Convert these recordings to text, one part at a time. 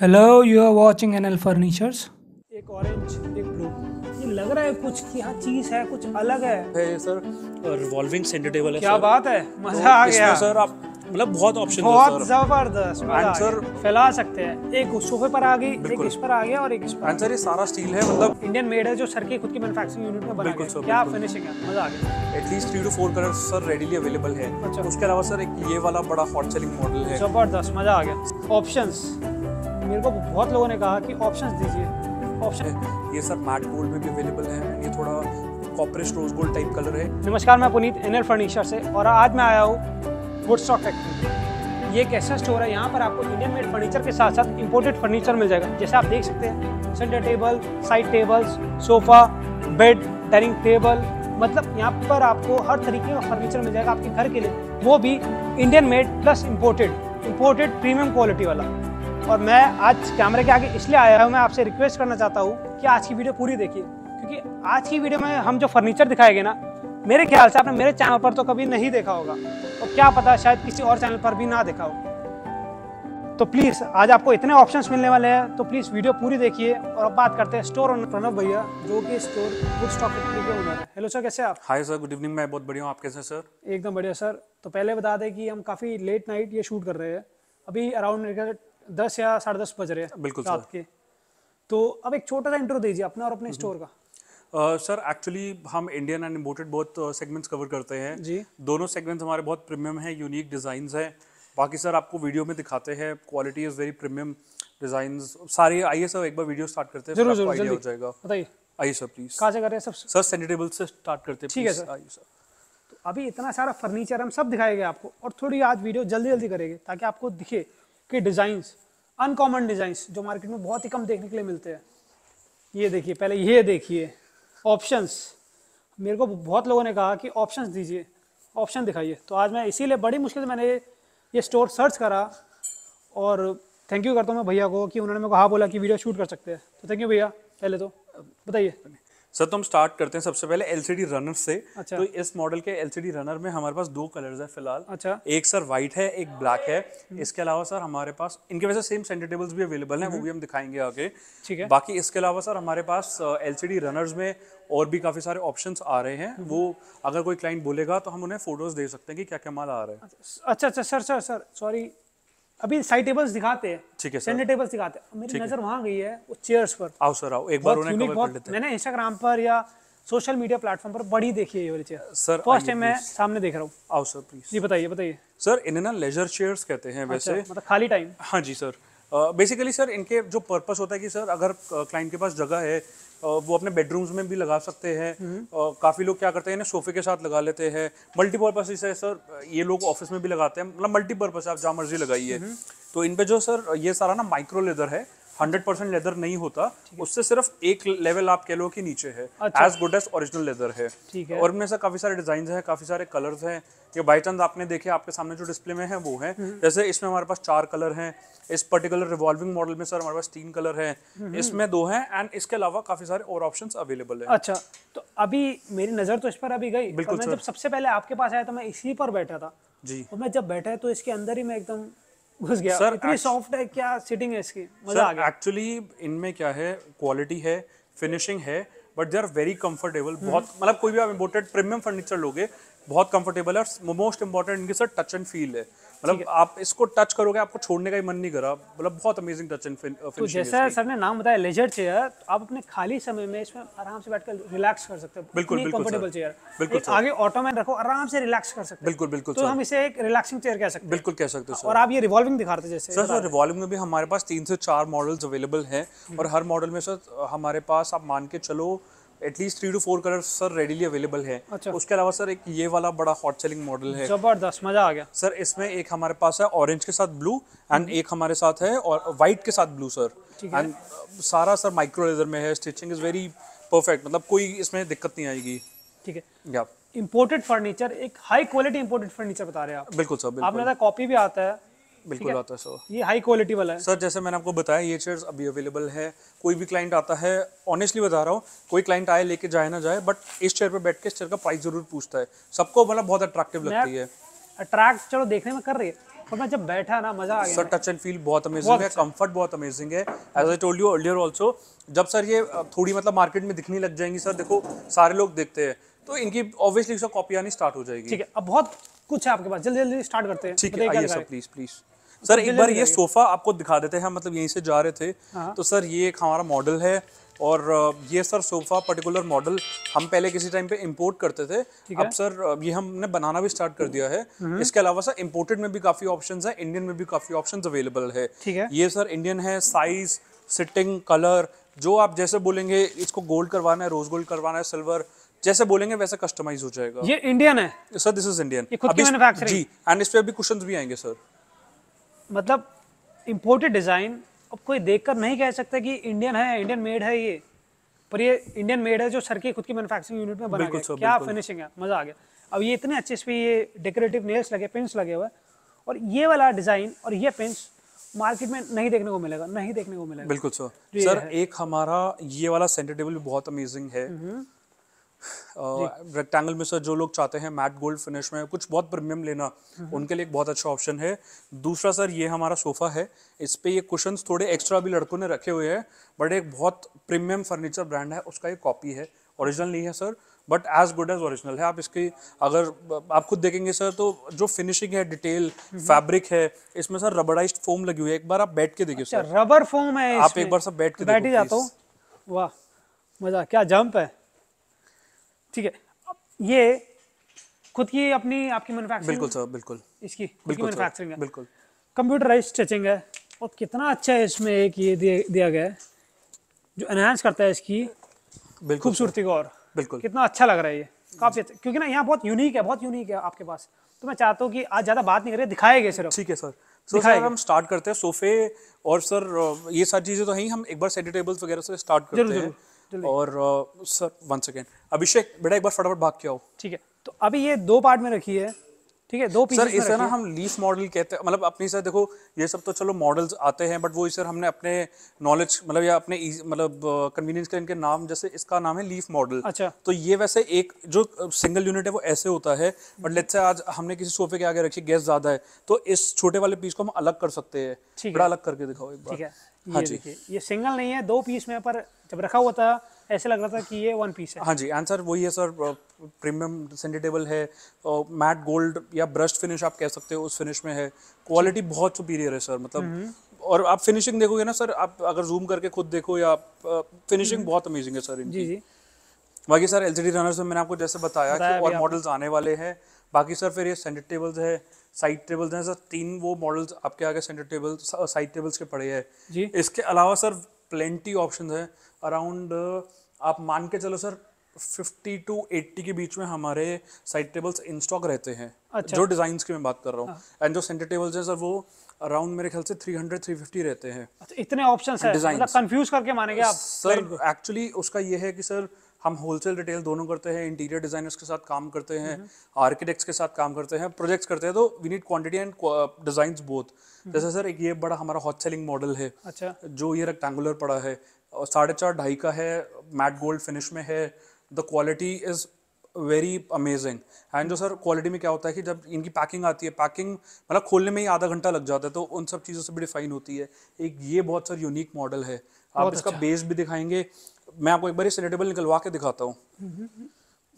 Hello you are watching NL furnitures एक orange एक blue ये लग रहा है कुछ क्या हाँ, चीज है कुछ अलग है है सर रिवॉल्विंग सेंटर टेबल है क्या सर। बात है तो मजा आ गया सर आप मतलब बहुत ऑप्शन बहुत जबरदस्त आंसर फैला सकते हैं एक सोफे पर आ गई एक इस पर आ गया और एक इस पर आंसर ये सारा स्टील है मतलब इंडियन मेड है जो सर की खुद की मैन्युफैक्चरिंग यूनिट में बना है क्या फिनिशिंग है मजा आ गया at least three two four colour sir readily available है अच्छा। उसके अलावा सर एक ये वाला बड़ा हॉट सेलिंग मॉडल है जबरदस्त मजा आ गया ऑप्शंस मेरे को बहुत लोगों ने कहा कि ऑप्शन दीजिए ऑप्शन ये सर मैट गोल्ड में भी अवेलेबल है ये थोड़ा कॉपरेज रोज गोल्ड टाइप कलर है नमस्कार मैं पुनीत एन फर्नीचर से और आज मैं आया हूँ वुड स्टॉक फैक्ट्री ये एक ऐसा स्टोर है यहाँ पर आपको इंडियन मेड फर्नीचर के साथ साथ इंपोर्टेड फर्नीचर मिल जाएगा जैसे आप देख सकते हैं centre table side tables sofa bed dining table मतलब यहाँ पर आपको हर तरीके का फर्नीचर मिल जाएगा आपके घर के लिए वो भी Indian made plus imported imported premium quality वाला और मैं आज कैमरे के आगे इसलिए आया हूँ मैं आपसे रिक्वेस्ट करना चाहता हूँ कि आज की वीडियो पूरी देखिए क्योंकि आज की वीडियो में हम जो फर्नीचर दिखाएंगे ना मेरे ख्याल से आपने मेरे चैनल पर तो कभी नहीं देखा होगा और क्या पता शायद किसी और चैनल पर भी ना देखा हो तो प्लीज़ आज आपको इतने ऑप्शंस मिलने वाले हैं तो प्लीज़ वीडियो पूरी देखिए और अब बात करते हैं स्टोर ओनर प्रणव भैया जो कि स्टोर गुड स्टॉक के ओनर है हेलो सर कैसे आप हाय सर गुड इवनिंग मैं बहुत बढ़िया हूँ आप कैसे सर एकदम बढ़िया सर तो पहले बता दें कि हम काफ़ी लेट नाइट ये शूट कर रहे हैं अभी अराउंड दस या साढ़े दस बज रहे हैं बिल्कुल रात के तो अब एक छोटा सा इंट्रो दीजिए अपना और अपने स्टोर का सर uh, एक्चुअली हम इंडियन एंड इम्पोर्टेड बहुत सेगमेंट्स कवर करते हैं जी दोनों सेगमेंट्स हमारे बहुत प्रीमियम हैं यूनिक डिज़ाइंस हैं बाकी सर आपको वीडियो में दिखाते हैं quality is very premium designs सारे आइए सर एक बार वीडियो स्टार्ट करते हैं जरूर जरूर हो जाएगा बताइए आइए सर प्लीज़ कहाँ से कर रहे हैं सब सर सेनिटेबल से स्टार्ट करते हैं ठीक है सर आइए सर तो अभी इतना सारा फर्नीचर हम सब दिखाएंगे आपको और थोड़ी आज वीडियो जल्दी जल्दी करेंगे ताकि आपको दिखे के डिज़ाइंस अनकॉमन डिज़ाइंस जो मार्केट में बहुत ही कम देखने के लिए मिलते हैं ये देखिए पहले ये देखिए ऑप्शंस मेरे को बहुत लोगों ने कहा कि ऑप्शंस दीजिए ऑप्शन दिखाइए तो आज मैं इसीलिए बड़ी मुश्किल से मैंने ये स्टोर सर्च करा और थैंक यू करता हूँ मैं भैया को कि उन्होंने मेरे को हाँ बोला कि वीडियो शूट कर सकते हैं तो थैंक यू भैया पहले तो बताइए सर तो हम स्टार्ट करते हैं सबसे पहले एलसीडी रनर से अच्छा। तो इस मॉडल के एलसीडी रनर में हमारे पास दो कलर्स है फिलहाल अच्छा। एक सर व्हाइट है एक ब्लैक है इसके अलावा सर हमारे पास इनके वैसे सेम सेंटर टेबल्स भी अवेलेबल हैं वो हम्म। भी हम दिखाएंगे आगे ठीक है बाकी इसके अलावा सर हमारे पास एलसीडी रनर्स में और भी काफ़ी सारे ऑप्शंस आ रहे हैं हम्म। वो अगर कोई क्लाइंट बोलेगा तो हम उन्हें फोटोज दे सकते हैं कि क्या क्या माल आ रहा है अच्छा, अच्छा अच्छा सर सर सर सॉरी अभी साइड टेबल्स दिखाते हैं ठीक है सेंटर टेबल्स दिखाते हैं मेरी नजर वहां गई है वो चेयर्स पर आओ सर आओ एक बार उन्हें कवर कर लेते हैं मैंने इंस्टाग्राम पर या सोशल मीडिया प्लेटफॉर्म पर बड़ी देखी है ये वाली चेयर सर फर्स्ट टाइम मैं सामने देख रहा हूँ आओ सर प्लीज जी बताइए बताइए सर इन्हें ना लेजर चेयर्स कहते हैं अच्छा, वैसे मतलब खाली टाइम हाँ जी सर बेसिकली uh, सर इनके जो पर्पस होता है कि सर अगर क्लाइंट के पास जगह है वो अपने बेडरूम्स में भी लगा सकते हैं काफ़ी लोग क्या करते हैं सोफे के साथ लगा लेते हैं मल्टीपर्पज इसे सर ये लोग ऑफिस में भी लगाते हैं मतलब मल्टीपर्पज आप जहाँ मर्जी लगाइए हम्म। तो इन पे जो सर ये सारा ना माइक्रो लेदर है हंड्रेड परसेंट लेदर नहीं होता उससे सिर्फ एक लेवल आप कह लो कि नीचे है as good as original leather है ठीक है और इनमें से काफी सारे डिजाइन है काफी सारे कलर्स है ये बाई चांस आपने देखे आपके सामने जो डिस्प्ले में है वो है हम्म। जैसे इसमें हमारे पास चार कलर है इस पर्टिकुलर रिवॉल्विंग मॉडल में सर हमारे पास तीन कलर है हम्म। इसमें दो है एंड इसके अलावा काफी सारे और ऑप्शन अवेलेबल है अच्छा तो अभी मेरी नज़र तो इस पर अभी गई बिल्कुल जब सबसे पहले आपके पास आया तो मैं इसी पर बैठा था जी और मैं जब बैठा है तो इसके अंदर ही मैं एकदम घुस गया सर इतनी सॉफ्ट है क्या सिटिंग है इसकी मजा आ गया एक्चुअली इनमें क्या है क्वालिटी है फिनिशिंग है but they are very comfortable बहुत मतलब कोई भी आप इम्पोर्टेड प्रीमियम फर्नीचर लोगे बहुत कंफर्टेबल है और मोस्ट इंपॉर्टेंट इनके सर टच एंड फील है मतलब आप इसको टच करोगे आपको छोड़ने का ही मन नहीं करा मतलब बहुत अमेजिंग टच एंड तो जैसा सर ने नाम बताया लेजर चेयर तो आप अपने खाली समय में इसमें आराम से बैठकर रिलैक्स कर सकते हो बिल्कुल कंफर्टेबल चेयर बिल्कुल आगे ऑटो में रखो आराम से रिलैक्स कर सकते बिल्कुल बिल्कुल तो हम इसे एक रिलैक्सिंग चेयर कह सकते बिल्कुल कह सकते हो हाँ, और आप ये रिवॉल्विंग दिखाते जैसे सर सर रिवॉल्विंग में भी हमारे पास तीन से चार मॉडल्स अवेलेबल हैं और हर मॉडल में सर हमारे पास आप मान के चलो at least three two four colour sir readily available है अच्छा। उसके अलावा सर एक ये वाला बड़ा हॉट सेलिंग मॉडल है जबरदस्त मजा आ गया सर इसमें एक हमारे पास है ऑरेंज के साथ ब्लू हम्म। एंड एक हमारे साथ है और वाइट के साथ ब्लू सर एंड सारा सर माइक्रो लेजर में है स्टिचिंग इज वेरी परफेक्ट मतलब कोई इसमें दिक्कत नहीं आएगी ठीक है इम्पोर्टेड फर्नीचर एक हाई क्वालिटी इम्पोर्टेड फर्नीचर बता रहे हैं आप बिल्कुल सर बिल्कुल। आपने कॉपी भी आता है बिल्कुल आता है सर ये हाई क्वालिटी वाला है सर जैसे मैंने आपको बताया ये चेयर्स अभी अवेलेबल है कोई भी क्लाइंट आता है ऑनेस्टली बता रहा हूँ कोई क्लाइंट आए लेके जाए ना जाए बट इस चेयर पे बैठ के इस चेयर का प्राइस जरूर पूछता है सबको मतलब बहुत अट्रैक्टिव लगती है अट्रैक्ट चलो देखने में कर रही है पर मैं जब बैठा ना मजा आ गया सर टच एंड फील बहुत अमेजिंग है कंफर्ट अच्छा। बहुत अमेजिंग है as I told you earlier also जब सर ये थोड़ी मतलब मार्केट में दिखने लग जाएंगी सर देखो सारे लोग देखते हैं तो इनकी ऑब्वियसली सर कॉपी आनी स्टार्ट हो जाएगी ठीक है अब बहुत कुछ है आपके पास जल्दी जल्दी स्टार्ट करते हैं ठीक है आइए सर प्लीज प्लीज सर एक बार ये सोफा आपको दिखा देते हैं मतलब यहीं से जा रहे थे हाँ। तो सर ये एक हमारा मॉडल है और ये सर सोफ़ा पर्टिकुलर मॉडल हम पहले किसी टाइम पे इंपोर्ट करते थे अब सर ये हमने बनाना भी स्टार्ट कर दिया है हम्म। इसके अलावा सर इंपोर्टेड में भी काफ़ी ऑप्शन है इंडियन में भी काफ़ी ऑप्शन अवेलेबल है ये सर इंडियन है साइज़ सिटिंग कलर जो आप जैसे बोलेंगे इसको गोल्ड करवाना है रोज गोल्ड करवाना है सिल्वर जैसे बोलेंगे वैसे कस्टमाइज हो जाएगा ये इंडियन है सर दिस इज इंडियन जी एंड इस पे अभी क्वेश्चन भी आएंगे सर मतलब इम्पोर्टेड डिज़ाइन अब कोई देखकर नहीं कह सकता कि इंडियन है इंडियन मेड है ये पर ये इंडियन मेड है जो सर की खुद की मैनुफैक्चरिंग यूनिट में बना गया क्या फिनिशिंग है मज़ा आ गया अब ये इतने अच्छे से ये डेकोरेटिव नेल्स लगे पेंस लगे हुए और ये वाला डिज़ाइन और ये पिंस मार्केट में नहीं देखने को मिलेगा नहीं देखने को मिलेगा बिल्कुल सर तो सर एक हमारा ये वाला सेंटर टेबल भी बहुत अमेजिंग है हम्म। रेक्टेंगल में सर जो लोग चाहते हैं मैट गोल्ड फिनिश में कुछ बहुत प्रीमियम लेना हम्म। उनके लिए एक बहुत अच्छा ऑप्शन है दूसरा सर ये हमारा सोफ़ा है इस पर ये कुशन थोड़े एक्स्ट्रा भी लड़कों ने रखे हुए हैं बट एक बहुत प्रीमियम फर्नीचर ब्रांड है उसका एक कॉपी है ओरिजिनल नहीं है sir but as good as original है आप इसकी अगर आप खुद देखेंगे सर तो जो फिनिशिंग है डिटेल फैब्रिक हम्म। है इसमें सर रबराइज फोम लगी हुई है एक बार आप बैठ के देखिए अच्छा, सर रबर फोम है आप एक बार सर बैठ के तो बैठ ही जाता हूँ वाह मजा क्या जंप है ठीक है ये खुद की अपनी आपकी मैन्युफैक्चरिंग बिल्कुल सर बिल्कुल इसकी बिल्कुल मैन्युफैक्चरिंग है बिल्कुल कंप्यूटराइज स्ट्रेचिंग है और कितना अच्छा है इसमें एक ये दिया गया है जो एनहेंस करता है इसकी खूबसूरती को और बिल्कुल कितना अच्छा लग रहा है ये काफी अच्छा क्योंकि ना यहाँ बहुत यूनिक है बहुत यूनिक है आपके पास तो मैं चाहता हूँ कि आज ज्यादा बात नहीं करें दिखाएंगे सिर्फ ठीक है सर सो so, सर हम स्टार्ट करते हैं सोफे और सर ये सारी चीजें तो है ही हम एक बार सेटी टेबल्स वगैरह से स्टार्ट करते हैं और सर वन सेकेंड अभिषेक बेटा एक बार फटाफट भाग के आओ ठीक है तो अभी ये दो पार्ट में रखी है ठीक है दो सर इसे ना हम लीफ मॉडल कहते हैं मतलब अपनी सर देखो ये सब तो चलो मॉडल्स आते हैं बट वो सर हमने अपने नॉलेज मतलब या अपने मतलब कन्वीनियंस के इनके नाम जैसे इसका नाम है लीफ मॉडल अच्छा तो ये वैसे एक जो सिंगल यूनिट है वो ऐसे होता है बट लेट्स से आज हमने किसी सोफे के आगे रखी गैस ज्यादा है तो इस छोटे वाले पीस को हम अलग कर सकते हैं बड़ा अलग करके दिखाओ एक बार ठीक है हाँ जी ये सिंगल नहीं है दो पीस में पर जब रखा हुआ था ऐसे लग रहा था कि ये वन पीस है हाँ जी आंसर वही है सर प्रीमियम सेंडिटेबल है मैट गोल्ड या ब्रश फिनिश आप कह सकते हो उस फिनिश में है क्वालिटी बहुत सुपीरियर है सर मतलब हम्म। और आप फिनिशिंग देखोगे ना सर आप अगर जूम करके खुद देखो या फिनिशिंग हम्म। बहुत अमेजिंग है सर इनकी जी जी बाकी सर एल सी रनर्स में मैंने आपको जैसे बताया, कि और मॉडल्स आने वाले हैं बाकी सर फिर ये सेंटर टेबल्स है साइड टेबल्स हैं सर तीन वो मॉडल्स आपके आगे सेंटर टेबल साइड टेबल्स के पड़े हैं जी इसके अलावा सर प्लेंटी ऑप्शन है अराउंड uh, आप मान के चलो सर 50 टू 80 के बीच में हमारे साइड टेबल्स इन स्टॉक रहते हैं अच्छा। जो डिजाइन की मैं बात कर रहा हूँ एंड हाँ। जो सेंटर टेबल्स हैं सर वो अराउंड मेरे ख्याल से 300 350 रहते हैं अच्छा, इतने ऑप्शन है मतलब कंफ्यूज करके मानेंगे आप सर एक्चुअली मतलब- उसका ये है कि सर हम होलसेल रिटेल दोनों करते हैं इंटीरियर डिजाइनर्स के साथ काम करते हैं आर्किटेक्ट्स हम्म। के साथ काम करते हैं प्रोजेक्ट्स करते हैं तो we need quantity and design both जैसे सर एक ये बड़ा हमारा हॉट सेलिंग मॉडल है अच्छा जो ये रेक्टेंगुलर पड़ा है और साढ़े चार ढाई का है मैट गोल्ड फिनिश में है the quality is very amazing and जो सर क्वालिटी में क्या होता है कि जब इनकी पैकिंग आती है पैकिंग मतलब खोलने में ही आधा घंटा लग जाता है तो उन सब चीज़ों से भी डिफाइन होती है एक ये बहुत सर यूनिक मॉडल है आप इसका अच्छा। बेस भी दिखाएंगे मैं आपको एक बार सिलेटेबल निकलवा के दिखाता हूँ हम्म, हम्म, हम्म।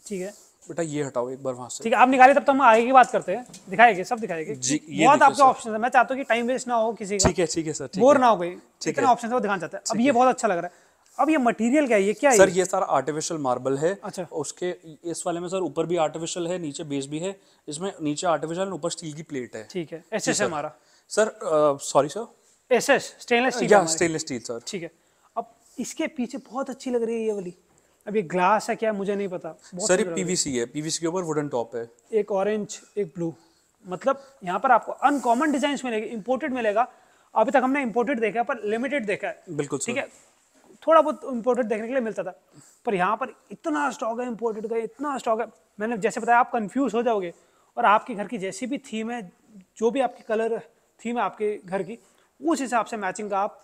ठीक है बेटा ये हटाओ एक बार वहां से ठीक है आप निकाले तब तो हम आगे की बात करते हैं दिखाएंगे सब दिखाएंगे जी बहुत आपके ऑप्शन है मैं चाहता हूँ कि टाइम वेस्ट ना हो किसी का ठीक है ठीक है सर बोर ना हो गई इतना ऑप्शन है वो दिखाना चाहते हैं अब ये बहुत अच्छा लग रहा है अब ये मटेरियल क्या है ये क्या सर ये सारा आर्टिफिशियल मार्बल है अच्छा उसके इस वाले में सर ऊपर भी आर्टिफिशियल है नीचे बेस भी है इसमें नीचे आर्टिफिशियल ऊपर स्टील की प्लेट है ठीक है एस एस हमारा sir sorry sir S S stainless steel stainless steel sir ठीक है अब इसके पीछे बहुत अच्छी लग रही है ये वाली अब ये ग्लास है क्या मुझे नहीं पता सर पीवीसी है पीवीसी के ऊपर वुडन टॉप है एक ऑरेंज एक ब्लू मतलब यहाँ पर आपको अनकॉमन डिजाइन मिलेगा इम्पोर्टेड मिलेगा अभी तक हमने इम्पोर्टेड देखा है पर लिमिटेड देखा है बिल्कुल ठीक है थोड़ा बहुत इम्पोर्टेड देखने के लिए मिलता था पर यहाँ पर इतना स्टॉक है इम्पोर्टेड का इतना स्टॉक है मैंने जैसे बताया आप कन्फ्यूज हो जाओगे और आपके घर की जैसी भी थीम है जो भी आपकी कलर थीम है आपके घर की उस हिसाब से मैचिंग का आप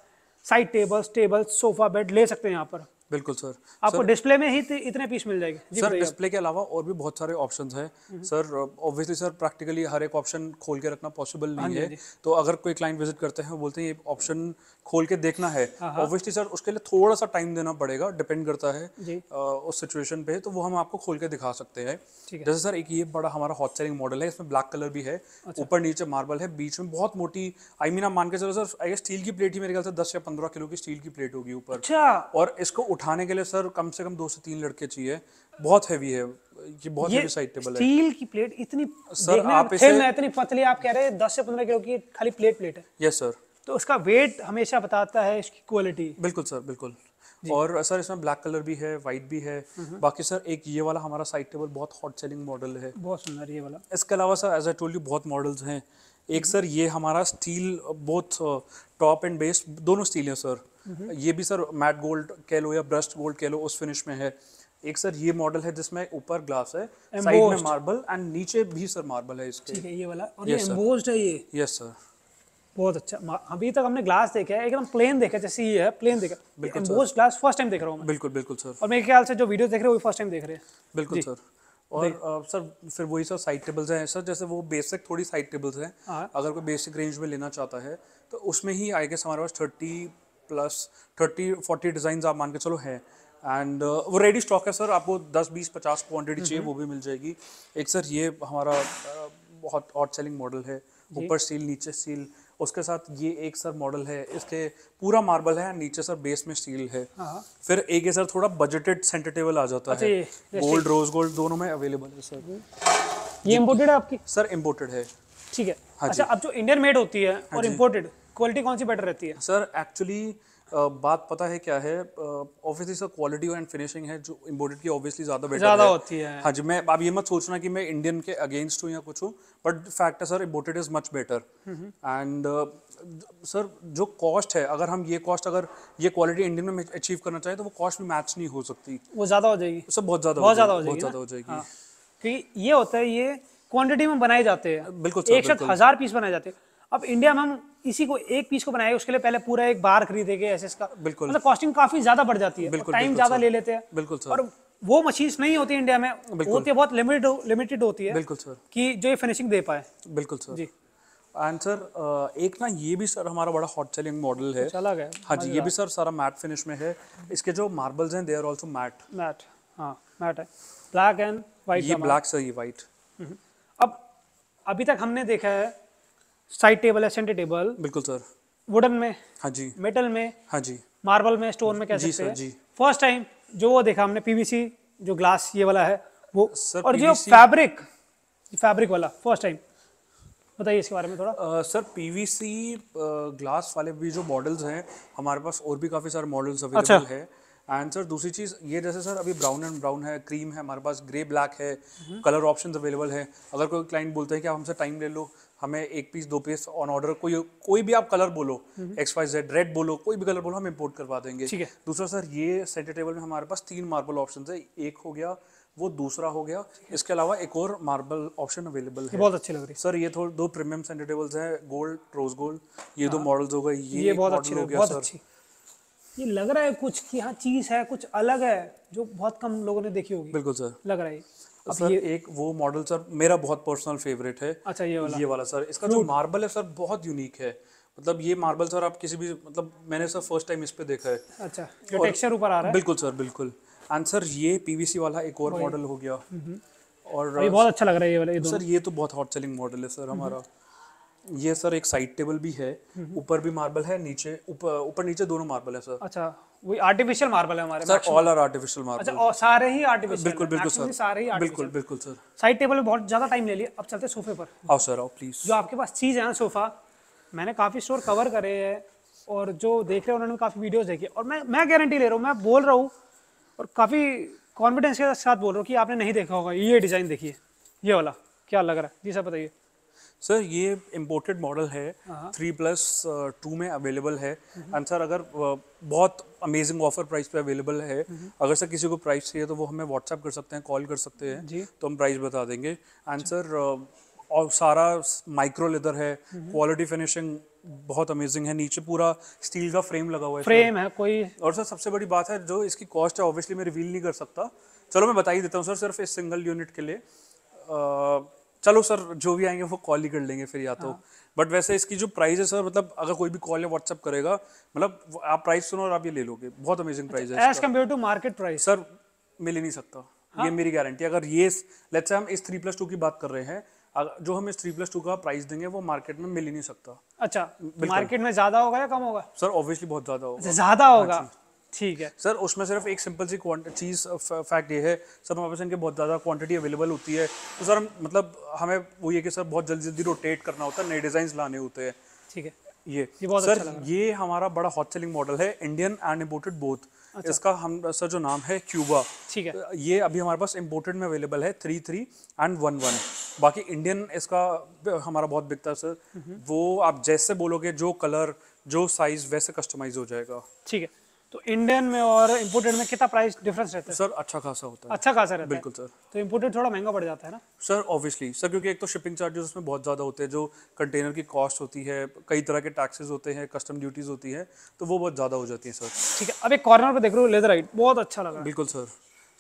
side tables tables sofa bed ले सकते हैं यहाँ पर बिल्कुल सर आपको डिस्प्ले में ही इतने पीस मिल जाएंगे सर डिस्प्ले के अलावा और भी बहुत सारे ऑप्शन हैं हम्म। सर ऑब्वियसली सर प्रैक्टिकली हर एक ऑप्शन खोल के रखना पॉसिबल हाँ नहीं है हाँ तो अगर कोई क्लाइंट विजिट करते हैं बोलते हैं ये ऑप्शन खोल के देखना है ऑब्वियसली हाँ, सर उसके लिए थोड़ा सा टाइम देना पड़ेगा डिपेंड करता है उस सिचुएशन पे तो वो हम आपको खोल के दिखा सकते हैं जैसे सर एक ये बड़ा हमारा हॉट सेलिंग मॉडल है इसमें ब्लैक कलर भी है अच्छा। ऊपर नीचे मार्बल है बीच में बहुत मोटी आई मीन आप मान के चलो सर आई स्टील की प्लेट ही मेरे ख्याल से दस या पंद्रह किलो की स्टील की प्लेट होगी ऊपर अच्छा। और इसको उठाने के लिए सर कम से कम दो से तीन लड़के चाहिए बहुत हैवी है ये बहुत ये हैवी साइड टेबल है स्टील की प्लेट इतनी सर आप इसे ना इतनी पतली आप कह रहे हैं दस से पंद्रह किलो की खाली प्लेट प्लेट है यस सर तो उसका वेट हमेशा बताता है इसकी क्वालिटी बिल्कुल सर बिल्कुल और सर इसमें ब्लैक कलर भी है व्हाइट भी है हम्म। बाकी सर एक ये वाला हमारा साइड टेबल बहुत हॉट सेलिंग मॉडल है बहुत सुंदर ये वाला इसके अलावा sir as I told you बहुत मॉडल्स हैं एक सर ये हमारा steel both top and base दोनों स्टील हैं सर हम्म। ये भी सर मैट गोल्ड कह लो या ब्रस्ट गोल्ड कह लो उस फिनिश में है एक सर ये मॉडल है जिसमें ऊपर ग्लास है साइड में मार्बल एंड नीचे भी सर मार्बल है इसके ठीक है ये वाला और yes, ये एम्बोस्ड है ये यस सर बहुत अच्छा अभी तक हमने ग्लास देखा है एकदम प्लेन देखा जैसे ये है प्लेन देखा बिल्कुल एम्बोस्ड ग्लास फर्स्ट टाइम देख रहा हूं मैं बिल्कुल बिल्कुल सर और मेरे ख्याल से जो वीडियो देख रहे हो वो फर्स्ट टाइम देख रहे हैं बिल्कुल सर और सर फिर वही सर साइड टेबल्स हैं सर जैसे वो बेसिक थोड़ी साइड टेबल्स हैं हाँ। अगर कोई बेसिक रेंज में लेना चाहता है तो उसमें ही आएगा हमारे पास thirty plus thirty forty design आप मान के चलो हैं एंड uh, वो रेडी स्टॉक है सर आपको दस बीस पचास क्वान्टिटी चाहिए हम्म। वो भी मिल जाएगी एक सर ये हमारा बहुत हॉट सेलिंग मॉडल है ऊपर सील नीचे सील उसके साथ ये एक सर मॉडल है इसके पूरा मार्बल है नीचे सर बेस में स्टील है हाँ। फिर एक ये सर थोड़ा बजटेड सेंटर टेबल आ जाता अच्छा, है गोल्ड रोज गोल्ड दोनों में अवेलेबल है सर ये इम्पोर्टेड है आपकी सर इम्पोर्टेड है ठीक है हाँ अच्छा अब जो इंडियन मेड होती है हाँ और इम्पोर्टेड क्वालिटी कौन सी बेटर रहती है सर एक्चुअली Uh, बात पता है क्या है obviously sir quality and finishing है जो इम्पोर्टेड की ऑब्वियसली ज्यादा बेटर ज्यादा होती है हाँ जी मैं अब ये मत सोचना कि मैं इंडियन के अगेंस्ट हूँ या कुछ हूँ बट फैक्ट है sir imported is much better and sir जो कॉस्ट है अगर हम ये कॉस्ट अगर ये क्वालिटी इंडियन में अचीव करना चाहें तो वो कॉस्ट भी मैच नहीं हो सकती वो ज्यादा हो जाएगी सर बहुत ज्यादा बहुत ज्यादा हो जाएगी बहुत ज्यादा हो जाएगी क्योंकि हाँ। ये होता है ये क्वांटिटी में बनाए जाते हैं बिल्कुल एक साथ हजार पीस बनाए जाते हैं अब इंडिया में हम इसी को एक पीस को बनाएंगे उसके लिए पहले पूरा एक बार खरीदेंगे ऐसे इसका बिल्कुल मतलब कॉस्टिंग काफी ज्यादा बढ़ जाती है टाइम ज्यादा ले लेते हैं बिल्कुल सर और वो मशीन नहीं होती इंडिया में होती है बहुत लिमिटेड लिमिटेड होती है बिल्कुल सर की जो ये फिनिशिंग दे पाए बिल्कुल सर जी आंसर एक ना ये भी सर हमारा बड़ा हॉट सेलिंग मॉडल है चला गया हाँ जी ये भी सर सारा मैट फिनिश में है इसके जो मार्बल्स हैं they are also matte matte हाँ मैट है ब्लैक एंड वाइट ये ब्लैक सर ये वाइट हम्म। अब अभी तक हमने देखा है साइड टेबल है सेंटर टेबल बिल्कुल सर वुडन में हाँ जी मेटल में हाँ जी मार्बल में स्टोन में कह सकते हैं जी फर्स्ट टाइम जो वो देखा हमने पीवीसी जो ग्लास ये वाला है वो सर, और जो फैब्रिक फैब्रिक वाला फर्स्ट टाइम बताइए इसके बारे में थोड़ा आ, सर पीवीसी ग्लास वाले भी जो मॉडल्स हैं हमारे पास और भी काफ़ी सारे मॉडल्स अवेलेबल अच्छा। है एंड सर दूसरी चीज़ ये जैसे सर अभी ब्राउन एंड ब्राउन है क्रीम है हमारे पास ग्रे ब्लैक है कलर ऑप्शन अवेलेबल है अगर कोई क्लाइंट बोलते हैं कि आप हमसे टाइम ले लो हमें एक पीस दो पीस ऑन ऑर्डर कोई कोई भी आप कलर बोलो एक्स वाई जेड रेड बोलो कोई भी कलर बोलो हम इम्पोर्ट करवा देंगे ठीक है दूसरा सर ये सेंटर टेबल में हमारे पास तीन मार्बल ऑप्शन है एक हो गया वो दूसरा हो गया इसके अलावा एक और मार्बल ऑप्शन अवेलेबल है बहुत अच्छी लग रही है सर ये थोड़ा दो प्रीमियम सेंटर टेबल्स हैं गोल्ड रोज गोल्ड ये दो मॉडल्स हाँ। हो गए ये, ये बहुत अच्छी हो गया सर ये लग रहा है कुछ कि हाँ चीज है कुछ अलग है जो बहुत कम लोगों ने देखी होगी बिल्कुल सर लग रहा है अब सर ये एक वो मॉडल सर मेरा बहुत पर्सनल फेवरेट है अच्छा ये वाला ये वाला सर इसका जो मार्बल है सर बहुत यूनिक है मतलब ये मार्बल सर आप किसी भी मतलब मैंने सर फर्स्ट टाइम इस पे देखा है अच्छा जो टेक्सचर ऊपर आ रहा है बिल्कुल सर बिल्कुल एंड सर ये पीवीसी वाला एक और मॉडल हो गया हम्म, हम्म। और ये बहुत अच्छा लग रहा है ये वाला सर ये तो बहुत हॉट सेलिंग मॉडल है सर हम्म, हमारा ये सर एक साइड टेबल भी है हम्म। ऊपर भी मार्बल है नीचे ऊपर उप, नीचे दोनों मार्बल है सर अच्छा वही आर्टिफिशियल मार्बल है हमारे sir all are artificial marble अच्छा और सारे ही आर्टिफिशियल बिल्कुल बिल्कुल सर सारे ही बिल्कुल बिल्कुल सर साइड टेबल में बहुत ज्यादा टाइम ले लिया अब चलते सोफे पर आओ सर आओ प्लीज जो आपके पास चीज है ना सोफा मैंने काफी स्टोर कवर करे है और जो देख रहे हैं उन्होंने काफी वीडियोस देखी और मैं मैं गारंटी ले रहा हूँ मैं बोल रहा हूँ और काफी कॉन्फिडेंस के साथ बोल रहा हूँ कि आपने नहीं देखा होगा ये डिजाइन देखिए ये वाला क्या लग रहा है जी सर बताइए सर ये इम्पोर्टेड मॉडल है थ्री प्लस टू में अवेलेबल है एंड सर अगर uh, बहुत अमेजिंग ऑफर प्राइस पे अवेलेबल है अगर सर किसी को प्राइस चाहिए तो वो हमें व्हाट्सअप कर सकते हैं कॉल कर सकते हैं तो हम प्राइस बता देंगे एंड सर अच्छा। uh, और सारा माइक्रो लेदर है क्वालिटी हम्म। फिनिशिंग बहुत अमेजिंग है नीचे पूरा स्टील का फ्रेम लगा हुआ है फ्रेम है कोई और सर सबसे बड़ी बात है जो इसकी कॉस्ट है ऑब्वियसली मैं रिवील नहीं कर सकता चलो मैं बता ही देता हूँ सर सिर्फ इस सिंगल यूनिट के लिए uh, चलो सर जो भी आएंगे वो कॉल ही कर लेंगे फिर या तो हाँ। बट वैसे इसकी जो प्राइस है सर मतलब अगर कोई भी कॉल या व्हाट्सअप करेगा मतलब आप प्राइस सुनो और आप ये ले लोगे बहुत अमेजिंग अच्छा, प्राइस है as compare to market price sir मिल ही नहीं सकता हाँ? ये मेरी गारंटी अगर ये लेट्स से हम इस थ्री प्लस टू की बात कर रहे हैं जो हम इस थ्री प्लस टू का प्राइस देंगे वो मार्केट में मिल ही नहीं सकता अच्छा मार्केट में ज्यादा होगा या कम होगा सर ऑब्वियसली बहुत ज्यादा होगा ज्यादा हाँ होगा ठीक है सर उसमें सिर्फ एक सिंपल सी चीज़ फैक्ट ये है सर हमारे पास इनके बहुत ज़्यादा क्वांटिटी अवेलेबल होती है तो सर मतलब हमें वो ये कि सर बहुत जल्दी जल्दी रोटेट करना होता है नए डिज़ाइन लाने होते हैं ठीक है ये, ये बहुत सर अच्छा ये हमारा बड़ा हॉट सेलिंग मॉडल है इंडियन एंड इम्पोर्टेड बोथ अच्छा। इसका हम सर जो नाम है क्यूबा ठीक है ये अभी हमारे पास इम्पोर्टेड में अवेलेबल है three three and one one बाकी इंडियन इसका हमारा बहुत बिकता है सर हम्म। वो आप जैसे बोलोगे जो कलर जो साइज वैसे कस्टमाइज हो जाएगा ठीक है तो इंडियन में और इम्पोर्टेड में कितना प्राइस डिफरेंस रहता है सर अच्छा खासा होता है अच्छा खासा रहता बिल्कुल है बिल्कुल सर तो इम्पोर्टेड थोड़ा महंगा पड़ जाता है ना सर ऑब्वियसली सर क्योंकि एक तो शिपिंग चार्जेस उसमें बहुत ज़्यादा होते हैं जो कंटेनर की कॉस्ट होती है कई तरह के टैक्सेस होते हैं कस्टम ड्यूटीज होती है तो वो बहुत ज़्यादा हो जाती है सर ठीक है अब एक कॉर्नर पर देख रहे हो लेदर राइट बहुत अच्छा लगा बिल्कुल सर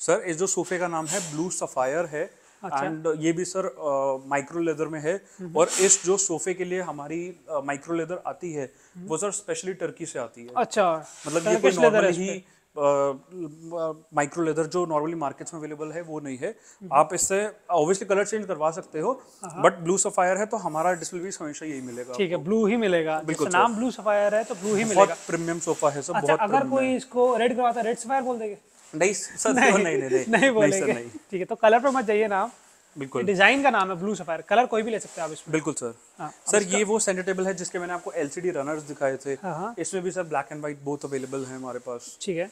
सर इस जो सोफे का नाम है ब्लू सफायर है एंड अच्छा। ये भी सर माइक्रो लेदर में है हम्म। और इस जो सोफे के लिए हमारी माइक्रो लेदर आती है हम्म। वो सर स्पेशली टर्की से आती है अच्छा मतलब ये कोई नॉर्मल ही माइक्रो लेदर जो नॉर्मली मार्केट्स में अवेलेबल है वो नहीं है हम्म। आप इससे ऑब्वियसली कलर चेंज करवा सकते हो बट ब्लू सफायर है तो हमारा डिस्प्ले भी हमेशा यही मिलेगा ठीक है ब्लू ही मिलेगा बिल्कुल नाम ब्लू सफायर है तो ब्लू ही मिलेगा प्रीमियम सोफा है सब अच्छा, बहुत अगर कोई इसको रेड करवाता है रेड सफायर बोल देगा नहीं सर नहीं नहीं नहीं, नहीं, बोलेंगे ठीक है तो कलर पर मत जाइए नाम बिल्कुल डिजाइन का नाम है ब्लू सफायर कलर कोई भी ले सकते हैं आप इसमें बिल्कुल सर हाँ, सर ये वो सेंटर टेबल है जिसके मैंने आपको एलसीडी रनर्स दिखाए थे हाँ, हाँ। इसमें भी सर ब्लैक एंड व्हाइट बहुत अवेलेबल है हमारे पास ठीक है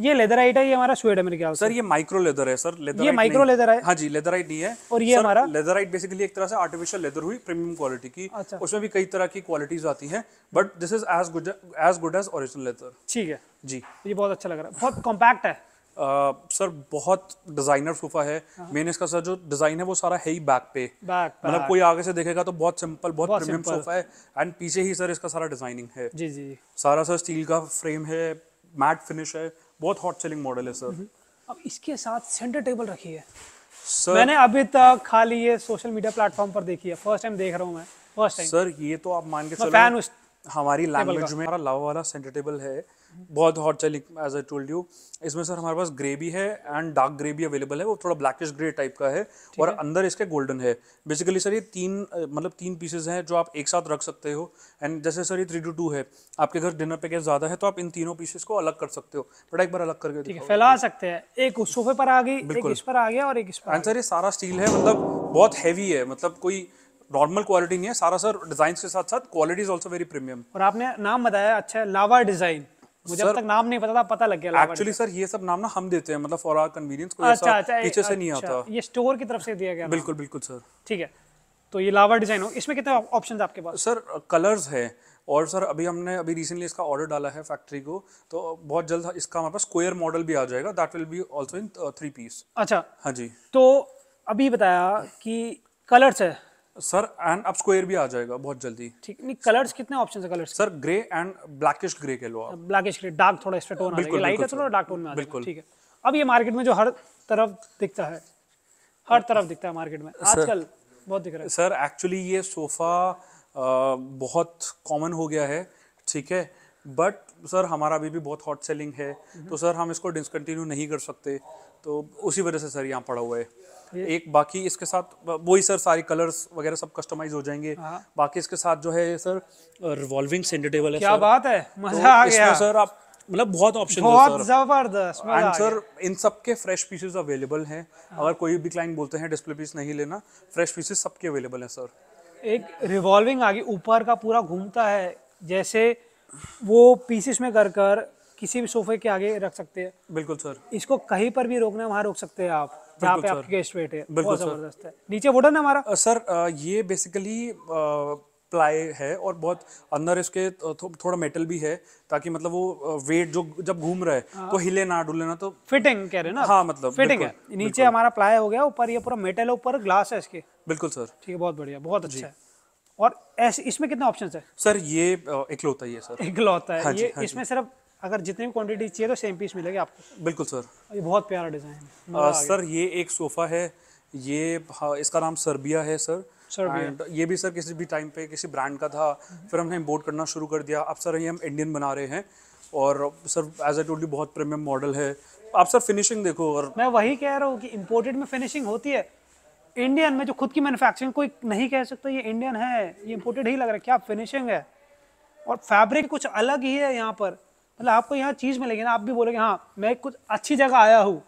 ये लेदर आइट है ये हमारा स्वेड है मेरे सर ये माइक्रो लेदर है सर लेदर ये माइक्रो लेदर है हाँ जी लेदर आइट नहीं है और ये हमारा लेदर आइट बेसिकली एक तरह से आर्टिफिशियल लेदर हुई प्रीमियम क्वालिटी की अच्छा। उसमें भी कई तरह की क्वालिटीज आती हैं but this is as good as good as original leather ठीक है जी ये बहुत अच्छा लग रहा है बहुत कॉम्पैक्ट है Uh, सर बहुत डिजाइनर सोफा है मेन हाँ। इसका सर जो डिजाइन है वो सारा है ही बैक पे मतलब हाँ। कोई आगे से देखेगा तो बहुत सिंपल बहुत, बहुत प्रीमियम सोफा है एंड पीछे ही सर इसका सारा डिजाइनिंग है जी जी सारा सर स्टील का फ्रेम है मैट फिनिश है बहुत हॉट सेलिंग मॉडल है सर हम्म, हम्म। अब इसके साथ सेंटर टेबल रखी है सर मैंने अभी तक खाली ये सोशल मीडिया प्लेटफॉर्म पर देखी है फर्स्ट टाइम देख रहा हूँ मैं फर्स्ट टाइम सर ये तो आप मान के चलो फैन उस हमारी लैंग्वेज में हमारा लावा वाला सेंटेटेबल है बहुत हॉट चली एज आई टोल्ड यू इसमें सर हमारे पास ग्रे भी है एंड डार्क ग्रे भी अवेलेबल है वो थोड़ा ब्लैकिश ग्रे टाइप का है और है? अंदर इसके गोल्डन है बेसिकली सर ये तीन मतलब तीन पीसेज हैं जो आप एक साथ रख सकते हो एंड जैसे सर ये थ्री टू टू है आपके घर डिनर पैकेज ज़्यादा है तो आप इन तीनों पीसेस को अलग कर सकते हो बट एक बार अलग करके फैला सकते हैं एक सोफे पर आ गई बिल्कुल इस पर आ गया और एक इस पर एंड सर ये सारा स्टील है मतलब बहुत हैवी है मतलब कोई नॉर्मल क्वालिटी नहीं है सारा सर डिजाइन के साथ साथ quality is also very premium और आपने नाम बताया अच्छा है लावा डिजाइन मुझे सर, तक नाम नहीं पता था पता लग गया एक्चुअली सर ये सब नाम ना हम देते हैं मतलब फॉर आर कन्वीनियंस कोई अच्छा, अच्छा, पीछे अच्छा, से नहीं अच्छा, आता ये स्टोर की तरफ से दिया गया बिल्कुल बिल्कुल सर ठीक है तो ये लावा डिजाइन हो इसमें कितने ऑप्शन आपके पास सर कलर्स है और सर अभी हमने अभी रिसेंटली इसका ऑर्डर डाला है फैक्ट्री को तो बहुत जल्द इसका हमारे पास स्क्वायर मॉडल भी आ जाएगा that will be also in three piece अच्छा हाँ जी तो अभी बताया कि कलर्स है सर एंड अब स्क्वायर भी आ जाएगा बहुत जल्दी ठीक नहीं कलर्स कितने ऑप्शन है colours sir grey and blackish grey के लो आप ब्लैकिश ग्रे डार्क थोड़ा इसमें टोन बिल्कुल, तो लाइट थोड़ा डार्क टोन में आ बिल्कुल ठीक है अब ये मार्केट में जो हर तरफ दिखता है हर तरफ दिखता है मार्केट में आजकल बहुत दिख रहा है सर एक्चुअली ये सोफ़ा बहुत कॉमन हो गया है ठीक है बट सर हमारा अभी भी बहुत हॉट सेलिंग है हम्म। तो सर हम इसको डिसकंटिन्यू नहीं कर सकते तो उसी वजह से सर यहाँ पड़ा हुआ है एक बाकी इसके साथ वही सर सारी कलर्स वगैरह सब कस्टमाइज हो जाएंगे हाँ। बाकी इसके साथ जो है सर रिवॉल्विंग सेंटर टेबल है क्या सर। बात है तो मजा तो आ गया सर आप मतलब बहुत ऑप्शन बहुत जबरदस्त एंड सर इन सब के फ्रेश पीसेस अवेलेबल हैं हाँ। अगर कोई भी क्लाइंट बोलते हैं डिस्प्ले पीस नहीं लेना फ्रेश पीसेस सबके अवेलेबल हैं सर एक रिवॉल्विंग आगे ऊपर का पूरा घूमता है जैसे वो पीसेस में कर कर किसी भी सोफे के आगे रख सकते हैं बिल्कुल सर इसको कहीं पर भी रोकना वहाँ रोक सकते हैं आप जहाँ पे आपके गेस्ट वेट है बिल्कुल जबरदस्त है नीचे वुडन है हमारा सर ये बेसिकली प्लाई है और बहुत अंदर इसके थो, थोड़ा मेटल भी है ताकि मतलब वो वेट जो जब घूम रहा है हाँ। तो हिले ना डुले ना तो फिटिंग कह रहे ना हाँ मतलब फिटिंग है नीचे हमारा प्लाई हो गया ऊपर ये पूरा मेटल है ऊपर ग्लास है इसके बिल्कुल सर ठीक है बहुत बढ़िया बहुत अच्छा है और ऐसे इसमें कितने ऑप्शन है सर ये इकलौता ही है सर इकलौता है हाँ ये हाँ इसमें सिर्फ अगर जितनी भी क्वान्टिटी चाहिए तो सेम पीस मिलेगी आपको बिल्कुल सर ये बहुत प्यारा डिज़ाइन है सर ये एक सोफ़ा है ये हाँ, इसका नाम सर्बिया है सर एंड ये भी सर किसी भी टाइम पे किसी ब्रांड का था फिर हमने इम्पोर्ट करना शुरू कर दिया अब सर ये हम इंडियन बना रहे हैं और सर एज आई टोल्ड बहुत प्रीमियम मॉडल है आप सर फिनिशिंग देखो और मैं वही कह रहा हूँ कि इम्पोर्टेड में फिनिशिंग होती है इंडियन में जो खुद की मैन्युफैक्चरिंग कोई नहीं कह सकता ये इंडियन है ये इम्पोर्टेड ही लग रहा है क्या फिनिशिंग है और फैब्रिक कुछ अलग ही है यहाँ पर मतलब आपको यहाँ चीज़ मिलेगी ना आप भी बोलोगे हाँ मैं कुछ अच्छी जगह आया हूँ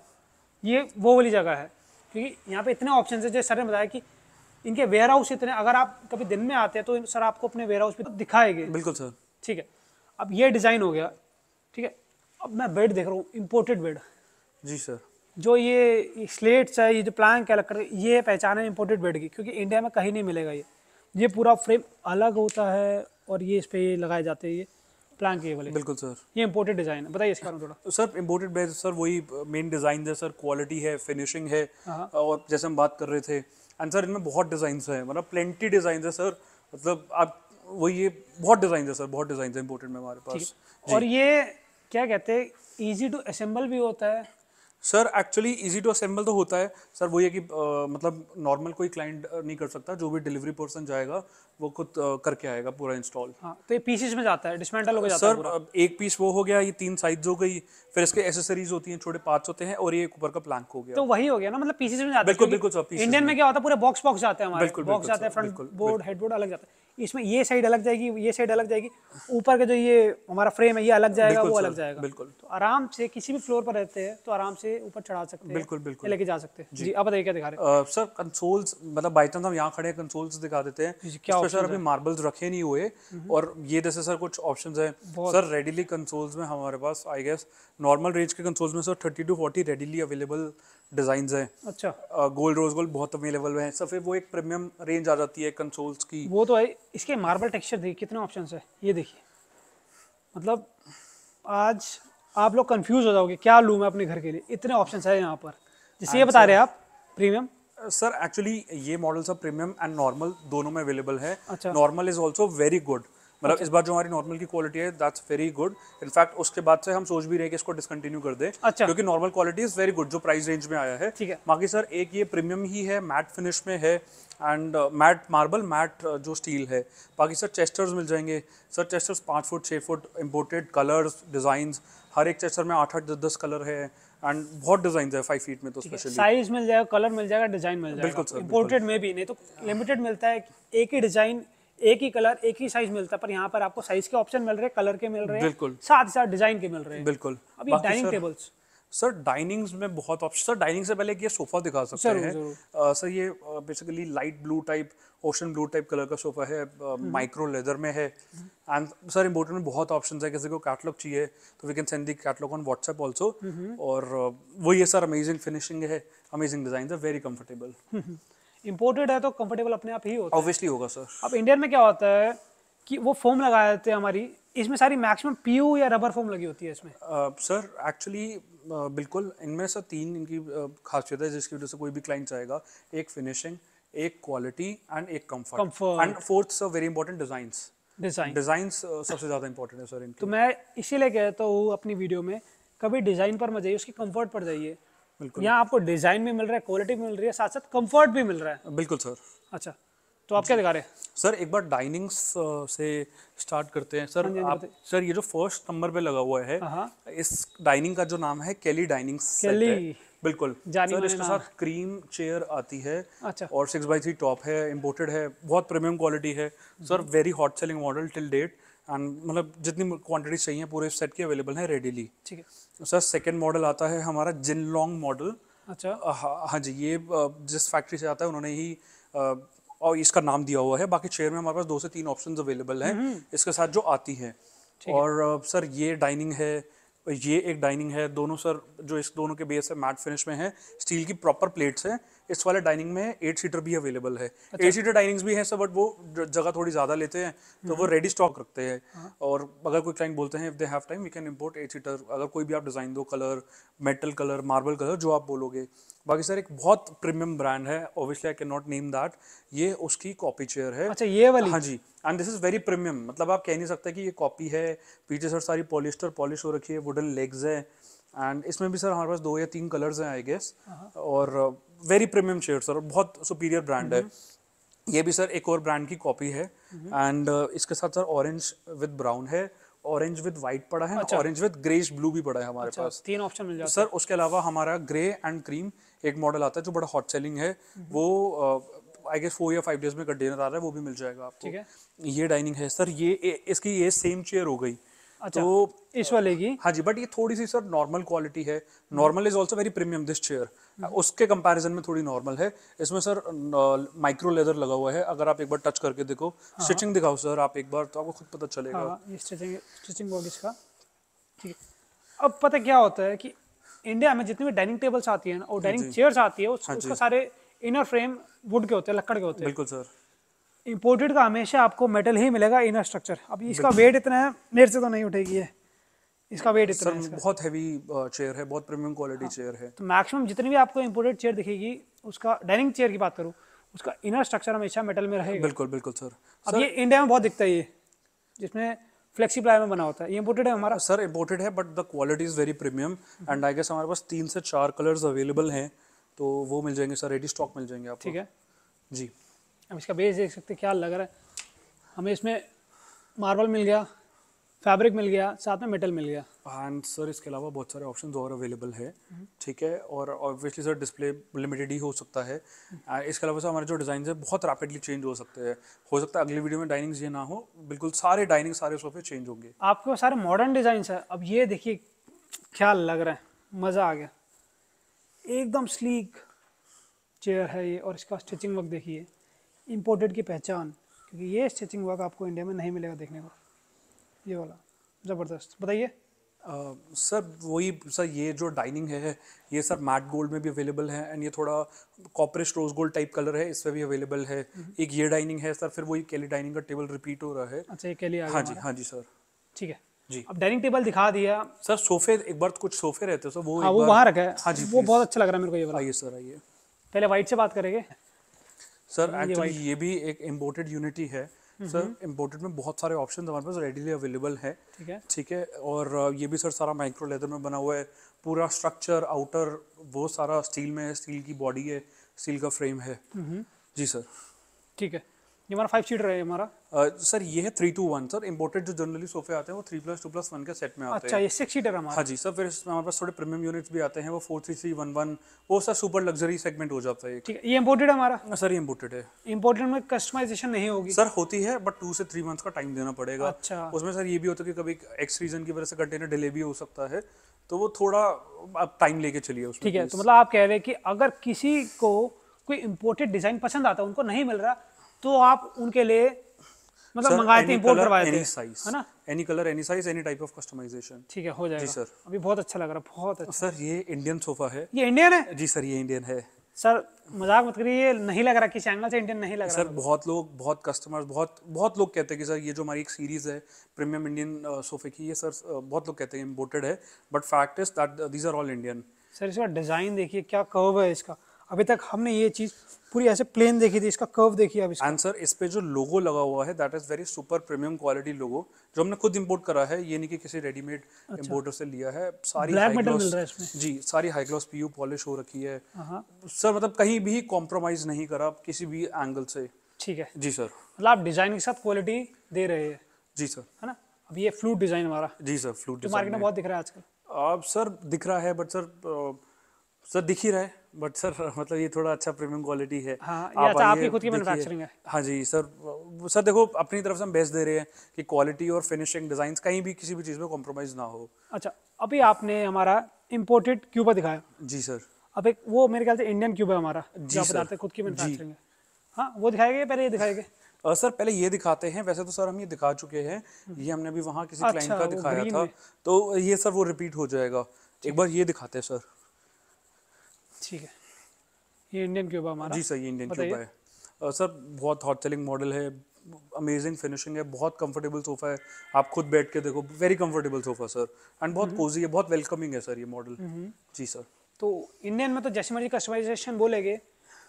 ये वो वाली जगह है क्योंकि यहाँ पे इतने ऑप्शन है जैसे सर ने बताया कि इनके वेयर हाउस इतने अगर आप कभी दिन में आते हैं तो सर आपको अपने वेयर हाउस में दिखाएंगे बिल्कुल सर ठीक है अब ये डिज़ाइन हो गया ठीक है अब मैं बेड देख रहा हूँ इम्पोर्टेड बेड जी सर जो ये स्लेट्स है ये जो प्लान क्या लग ये पहचान है इम्पोर्टेड बेड की क्योंकि इंडिया में कहीं नहीं मिलेगा ये ये पूरा फ्रेम अलग होता है और ये इस पर लगाए जाते हैं ये प्लान की वाले बिल्कुल सर ये इम्पोर्टेड डिज़ाइन है बताइए इसके बारे में थोड़ा सर इम्पोर्टेड बेस सर वही मेन डिज़ाइन है सर क्वालिटी है फिनिशिंग है हाँ, हाँ। और जैसे हम बात कर रहे थे एंड सर इनमें बहुत डिज़ाइन है मतलब प्लेंटी डिज़ाइन है सर मतलब आप वही ये बहुत डिज़ाइन है सर बहुत डिज़ाइन है इम्पोर्टेड में हमारे पास और ये क्या कहते हैं इजी टू असेंबल भी होता है sir actually easy to assemble तो होता है सर वही है कि आ, मतलब नॉर्मल कोई क्लाइंट नहीं कर सकता जो भी डिलीवरी पर्सन जाएगा वो खुद करके आएगा पूरा इंस्टॉल हाँ तो ये पीसेज में जाता है डिसमेंटल हो जाता सर, है सर एक पीस वो हो गया ये तीन साइज हो गई फिर इसके एसेसरीज होती हैं छोटे पार्ट्स होते हैं और ये ऊपर का प्लैंक हो गया तो वही हो गया ना मतलब पीसेज में जाता है बिल्कुल बिल्कुल सर इंडियन में क्या होता है पूरे बॉक्स बॉक्स जाते हैं हमारे बॉक्स जाते हैं फ्रंट बोर्ड हेड बोर्ड अलग जाता है इसमें ये साइड अलग जाएगी ये साइड अलग जाएगी ऊपर का जो ये हमारा फ्रेम है ये अलग जाएगा वो अलग जाएगा बिल्कुल तो आराम से किसी भी फ्लोर पर रहते हैं तो आराम से ऊपर चढ़ा सकते हैं बिल्कुल बिल्कुल लेके जा सकते हैं जी अब बताइए क्या दिखा रहे हैं सर कंसोल्स मतलब बाई चांस हम यहाँ खड़े हैं कंसोल्स दिखा देते हैं क्या सर अभी मार्बल्स रखे नहीं हुए हम्म। और ये जैसे सर कुछ ऑप्शन है सर रेडिली कंसोल्स में हमारे पास आई गेस नॉर्मल रेंज के कंसोल्स में sir thirty two forty readily available design है अच्छा गोल्ड रोज गोल्ड बहुत अवेलेबल है सफेद वो एक प्रीमियम रेंज आ जाती है कंसोल्स की वो तो है इसके मार्बल टेक्सचर देखिए कितने ऑप्शन है ये देखिए मतलब आज आप लोग कंफ्यूज हो जाओगे क्या लूँ मैं अपने घर के लिए इतने ऑप्शन है यहाँ पर जैसे ये बता रहे हैं आप प्रीमियम सर एक्चुअली ये मॉडल सब प्रीमियम एंड नॉर्मल दोनों में अवेलेबल है अच्छा normal is also very good मतलब इस बार जो हमारी नॉर्मल की क्वालिटी है दैट्स वेरी गुड इनफैक्ट उसके बाद से हम सोच भी रहे कि इसको डिसकंटिन्यू कर दे अच्छा क्योंकि normal quality is very good जो प्राइस रेंज में आया है ठीक है बाकी सर एक ये प्रीमियम ही है मैट फिनिश में है एंड मैट मार्बल मैट जो स्टील है बाकी सर चेस्टर्स मिल जाएंगे सर चेस्टर्स पाँच फुट छः फुट इम्पोर्टेड कलर्स डिजाइन हर एक चेस्टर में आठ आठ दस दस कलर है एंड बहुत डिजाइन है फाइव फीट में तो स्पेशली साइज मिल जाएगा कलर मिल जाएगा डिजाइन मिल जाएगा बिल्कुल सर इम्पोर्टेड में भी नहीं तो लिमिटेड मिलता है एक ही डिजाइन एक ही कलर एक ही साइज मिलता पर यहाँ पर आपको साइज के ऑप्शन मिल रहे हैं कलर के मिल रहे हैं साथ साथ डिजाइन के मिल रहे हैं बिल्कुल अभी डाइनिंग टेबल्स सर डाइनिंग्स में बहुत ऑप्शन सर डाइनिंग से पहले ये सोफा दिखा सकते हैं सर ये basically light blue type ocean blue type colour का सोफा है माइक्रो uh, लेदर में है एंड सर इम्पोर्टेंट में बहुत ऑप्शन है किसी को कैटलॉग चाहिए तो we can send the catalogue on WhatsApp also और uh, वो ये सर अमेजिंग फिनिशिंग है अमेजिंग डिजाइन है वेरी कंफर्टेबल इम्पोर्टेड है तो कम्फर्टेबल अपने आप ही होता ऑब्वियसली होगा सर अब इंडियन में क्या होता है कि वो फोम लगा देते हैं हमारी इसमें सारी मैक्सिमम पी या रबर फोम लगी होती है इसमें सर uh, एक्चुअली uh, बिल्कुल इनमें से तीन इनकी uh, खासियत है जिसकी वजह से कोई भी क्लाइंट आएगा एक फिनिशिंग एक क्वालिटी एंड एक comfort and fourth sir very important design design सबसे ज्यादा इंपॉर्टेंट है सर इनकी तो मैं इसीलिए कहता तो हूँ अपनी वीडियो में कभी डिजाइन पर मत जाइए उसकी कम्फर्ट पर जाइए यहाँ आपको डिजाइन भी मिल रहा है क्वालिटी भी मिल रही है साथ साथ कंफर्ट भी मिल रहा है बिल्कुल सर अच्छा तो आप क्या दिखा रहे हैं सर एक बार डाइनिंग से स्टार्ट करते हैं सर हाँ हाँ आप सर ये जो फर्स्ट नंबर पे लगा हुआ है हाँ, इस डाइनिंग का जो नाम है केली डाइनिंग केली बिल्कुल सर इसके साथ क्रीम चेयर आती है अच्छा और सिक्स बाई थ्री टॉप है इम्पोर्टेड है बहुत प्रीमियम क्वालिटी है sir very hot selling model till date and मतलब जितनी क्वांटिटी चाहिए पूरे सेट की अवेलेबल है रेडीली ठीक है सर सेकंड मॉडल आता है हमारा जिन लॉन्ग मॉडल अच्छा हाँ हा जी ये जिस फैक्ट्री से आता है उन्होंने ही आ, और इसका नाम दिया हुआ है बाकी चेयर में हमारे पास दो से तीन ऑप्शन अवेलेबल हैं हम्म। इसके साथ जो आती हैं और है। सर ये डाइनिंग है ये एक डाइनिंग है दोनों सर जो इस दोनों के बेस है मैट फिनिश में है स्टील की प्रॉपर प्लेट्स हैं इस वाले डाइनिंग में एट सीटर भी अवेलेबल है अच्छा। एट सीटर डाइनिंग्स भी हैं सर बट वो जगह थोड़ी ज़्यादा लेते हैं तो वो रेडी हम्म। स्टॉक रखते हैं हाँ। और अगर कोई क्लाइंट बोलते हैं if they have time we can import eight seater अगर कोई भी आप डिज़ाइन दो colour metal colour marble colour जो आप बोलोगे बाकी सर एक बहुत प्रीमियम ब्रांड है obviously I can not name that ये उसकी कॉपी चेयर है अच्छा ये वाली हाँ जी and this is very premium मतलब आप कह नहीं सकते कि ये कॉपी है पीछे सर सारी पॉलिस्टर पॉलिश हो रखी है वुडन लेग्स है एंड इसमें भी सर हमारे पास दो या तीन कलर्स हैं आई गेस uh-huh. और वेरी प्रीमियम शेड सर बहुत सुपीरियर ब्रांड है mm-hmm. ये भी सर एक और ब्रांड की कॉपी है एंड mm-hmm. uh, इसके साथ सर ऑरेंज विद ब्राउन है ऑरेंज विद व्हाइट पड़ा है अच्छा। ऑरेंज विद ग्रेस ब्लू भी पड़ा है हमारे अच्छा, पास तीन ऑप्शन मिल जाते सर उसके अलावा हमारा ग्रे एंड क्रीम एक मॉडल आता है जो बड़ा हॉट सेलिंग है mm-hmm. वो आई गेस फोर या फाइव डेज में कंटेनर आ रहा है वो भी मिल जाएगा आपको ठीक है ये डाइनिंग है सर ये इसकी ये सेम चेयर हो गई अच्छा, तो इस वाले की हाँ जी बट ये थोड़ी सी सर नॉर्मल क्वालिटी है normal is also very premium this chair उसके कंपैरिजन में थोड़ी नॉर्मल है इसमें सर माइक्रो लेदर लगा हुआ है अगर आप एक बार टच करके देखो स्टिचिंग हाँ। दिखाओ सर आप एक बार तो आपको खुद पता चलेगा हाँ, हाँ ये स्टिचिंग स्टिचिंग वर्क इसका ठीक अब पता क्या होता है कि इंडिया में जितनी भी डाइनिंग टेबल्स आती है ना और डाइनिंग हाँ चेयर्स आती है उसके सारे इनर फ्रेम वुड के होते हैं लकड़ के होते हैं बिल्कुल सर इम्पोर्टेड का हमेशा आपको मेटल ही मिलेगा इनर स्ट्रक्चर अब इसका वेट इतना है मेरे से तो नहीं उठेगी है इसका वेट इतना है बहुत हैवी चेयर है बहुत प्रीमियम क्वालिटी चेयर है तो मैक्सिमम जितनी भी आपको इम्पोर्टेड चेयर दिखेगी उसका डाइनिंग चेयर की बात करूँ उसका इनर स्ट्रक्चर हमेशा मेटल में रहेगा बिल्कुल बिल्कुल सर अब ये इंडिया में बहुत दिखता है ये जिसमें फ्लेक्सी प्लाई में बना होता है ये इम्पोर्टेड है हमारा सर इम्पोर्टेड है but the quality is very premium and I guess हमारे पास तीन से चार कलर्स अवेलेबल हैं तो वो मिल जाएंगे सर रेडी स्टॉक मिल जाएंगे आपको ठीक है जी अब इसका बेस देख सकते क्या लग रहा है हमें इसमें मार्बल मिल गया फैब्रिक मिल गया साथ में मेटल मिल गया एंड सर इसके अलावा बहुत सारे ऑप्शन और अवेलेबल है ठीक है और ऑब्वियसली सर डिस्प्ले लिमिटेड ही हो सकता है हम्म। uh, इसके अलावा सर हमारे जो डिज़ाइन है बहुत रैपिडली चेंज हो सकते हैं हो सकता है अगली वीडियो में डाइनिंग्स ये ना हो बिल्कुल सारे डाइनिंग सारे सोफे चेंज होंगे आपके सारे मॉडर्न डिज़ाइन है अब ये देखिए क्या लग रहा है मज़ा आ गया एकदम स्लीक चेयर है ये और इसका स्टिचिंग वर्क देखिए इम्पोर्टेड की पहचान क्योंकि ये स्टिचिंग वर्क आपको इंडिया में नहीं मिलेगा देखने को ये वाला ज़बरदस्त बताइए सर वही सर ये जो डाइनिंग है ये सर मैट गोल्ड में भी अवेलेबल है एंड ये थोड़ा copperish rose gold type colour है इसमें भी अवेलेबल है हम्म। एक ये डाइनिंग है सर फिर वही केली डाइनिंग का टेबल रिपीट हो रहा है अच्छा ये केली हाँ जी हाँ जी सर ठीक है जी अब डाइनिंग टेबल दिखा दिया सर सोफे एक बार तो कुछ सोफे रहते सर वो हाँ, वो वहाँ रखा है हाँ जी वो बहुत अच्छा लग रहा है मेरे को ये आइए सर आइए पहले वाइट से बात करेंगे सर एक्चुअली ये, भी एक इम्पोर्टेड यूनिटी है सर इम्पोर्टेड हम्म हम्म। में बहुत सारे ऑप्शन हमारे पास रेडीली अवेलेबल है ठीक है ठीक है और ये भी सर सारा माइक्रो लेदर में बना हुआ है पूरा स्ट्रक्चर आउटर वो सारा स्टील में है स्टील की बॉडी है स्टील का फ्रेम है हम्म जी सर ठीक है ये हमारा फाइव सीटर है हमारा सर ये है three two one sir imported जो जनरली सोफे आते हैं वो three plus two plus one के सेट में आते अच्छा, हैं ये सिक्स सीटर हमारा हाँ जी सर फिर इसमें हमारे पास थोड़े प्रीमियम यूनिट्स भी आते हैं वो four three three one one वो सर सुपर लग्जरी सेगमेंट हो जाता है ठीक है ये इम्पोर्टेड हमारा हाँ, सर ये इम्पोर्टेड है इम्पोर्टेड में कस्टमाइजेशन नहीं होगी सर होती है बट टू से थ्री मंथ का टाइम देना पड़ेगा अच्छा उसमें सर ये भी होता है कि कभी एक्स रीजन की वजह से कंटेनर डिले भी हो सकता है तो वो थोड़ा आप टाइम लेके चलिए उसमें ठीक है तो मतलब आप कह रहे हैं कि अगर किसी को कोई इम्पोर्टेड डिज़ाइन पसंद आता है उनको नहीं मिल रहा तो आप उनके लिए मतलब मंगाते हैं बोल करवाते हैं है ना any colour any size any type of customization ठीक है हो जाएगा जी सर अभी बहुत अच्छा लग रहा है बहुत अच्छा सर ये इंडियन सोफा है ये इंडियन है जी सर ये इंडियन है सर मजाक मत करिए नहीं लग रहा किसी एंगल से इंडियन नहीं लग रहा सर बहुत लोग बहुत कस्टमर्स बहुत बहुत लोग कहते हैं कि सर ये जो हमारी एक सीरीज़ है प्रीमियम इंडियन सोफे की ये सर uh, बहुत लोग कहते हैं इम्पोर्टेड है but fact is that these are all Indian sir इसका डिज़ाइन देखिए क्या कर्व है इसका अभी तक हमने ये चीज़ पूरी ऐसे प्लेन देखी थी इसका कर्व देखिए आप इसका आंसर इस पे जो लोगो लगा हुआ है that is very super premium quality logo जो हमने खुद इंपोर्ट करा है ये नहीं कि किसी रेडीमेड अच्छा। इंपोर्टर से लिया है सारी ब्लैक मेटल मिल रहा है इसमें जी सारी हाई ग्लॉस पीयू पॉलिश हो रखी है सर uh-huh. मतलब कहीं भी कॉम्प्रोमाइज नहीं करा किसी भी एंगल से ठीक है जी सर मतलब आप डिजाइन के साथ क्वालिटी दे रहे हैं जी सर है ना अब ये फ्लूट डिजाइन हमारा जी सर फ्लूट मार्केट में बहुत दिख रहा है आजकल अब सर दिख रहा है बट सर सर दिख ही रहा है बट सर मतलब ये थोड़ा अच्छा प्रीमियम क्वालिटी है हाँ, आप अच्छा, आपकी खुद की मैन्युफैक्चरिंग है हाँ जी सर सर देखो अपनी तरफ से हम बेस्ट दे रहे हैं कि क्वालिटी और फिनिशिंग डिजाइन कहीं भी किसी भी चीज़ में कॉम्प्रोमाइज ना हो अच्छा अभी आपने हमारा इम्पोर्टेड क्यूबा दिखाया जी सर अब एक वो मेरे ख्याल से इंडियन क्यूबा हमारा जी सर खुद की मैन्युफैक्चरिंग है हाँ वो दिखाएंगे पहले ये दिखाएंगे Uh, सर पहले ये दिखाते हैं वैसे तो सर हम ये दिखा चुके हैं ये हमने अभी वहाँ किसी अच्छा, क्लाइंट का दिखाया था तो ये सर वो रिपीट हो जाएगा एक बार ये दिखाते हैं सर ठीक है ये इंडियन क्यूब है हमारा जी सर ये इंडियन क्यूब है आ, सर बहुत हॉट सेलिंग मॉडल है अमेजिंग फिनिशिंग है बहुत कंफर्टेबल सोफ़ा है आप खुद बैठ के देखो very comfortable sofa sir and बहुत कोजी हम्म। है बहुत वेलकमिंग है सर ये मॉडल हम्म। जी सर तो इंडियन में तो जैसे मर्जी कस्टमाइजेशन बोलेंगे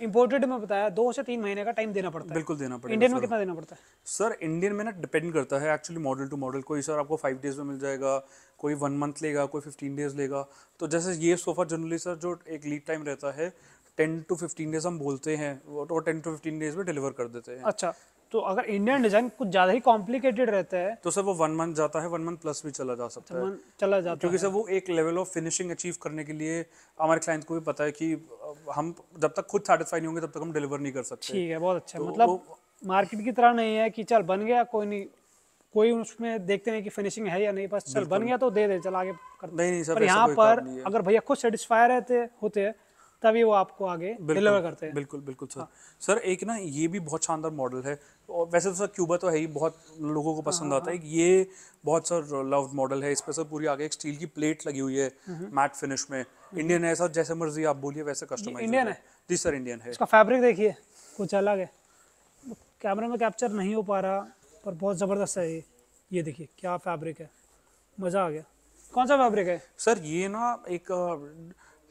इम्पोर्टेड में बताया दो से तीन महीने का टाइम देना पड़ता है बिल्कुल देना पड़ता है इंडियन में कितना देना पड़ता है सर इंडियन में ना डिपेंड करता है एक्चुअली मॉडल टू मॉडल कोई सर आपको फाइव डेज में मिल जाएगा कोई वन मंथ लेगा कोई फिफ्टीन डेज लेगा तो जैसे ये सोफ़ा जनरली सर जो एक लीड टाइम रहता है टेन टू फिफ्टीन डेज हम बोलते हैं और टेन टू फिफ्टीन डेज में डिलीवर कर देते हैं अच्छा तो अगर इंडियन डिजाइन कुछ ज्यादा ही कॉम्प्लिकेटेड रहता है तो सर वो वन मंथ जाता है वन मंथ प्लस भी चला जा सकता अच्छा, है चला जाता क्योंकि सर वो एक लेवल ऑफ फिनिशिंग अचीव करने के लिए हमारे क्लाइंट को भी पता है कि हम जब तक खुद सेटिस्फाई नहीं होंगे तब तक हम डिलीवर नहीं कर सकते ठीक है बहुत अच्छा तो मतलब मार्केट की तरह नहीं है कि चल बन गया कोई नहीं कोई उसमें देखते नहीं कि फिनिशिंग है या नहीं बस चल बन गया तो दे दे चल आगे कर नहीं नहीं सर यहाँ पर अगर भैया खुद सेटिस्फाई रहते होते हैं तभी वो आपको आगे डिलीवर करते हैं बिल्कुल बिल्कुल सर हाँ। सर एक ना ये भी बहुत शानदार मॉडल है और वैसे तो सर क्यूबा तो है ही बहुत लोगों को पसंद हाँ, आता है हाँ। ये बहुत सर लव मॉडल है इस पर सर पूरी आगे एक स्टील की प्लेट लगी हुई है मैट हम्म। फिनिश में इंडियन हम्म। है सर जैसे मर्जी आप बोलिए वैसे कस्टमर इंडियन है जी सर इंडियन है इसका फैब्रिक देखिए कुछ अलग है कैमरे में कैप्चर नहीं हो पा रहा पर बहुत ज़बरदस्त है ये ये देखिए क्या फैब्रिक है मज़ा आ गया कौन सा फैब्रिक है सर ये ना एक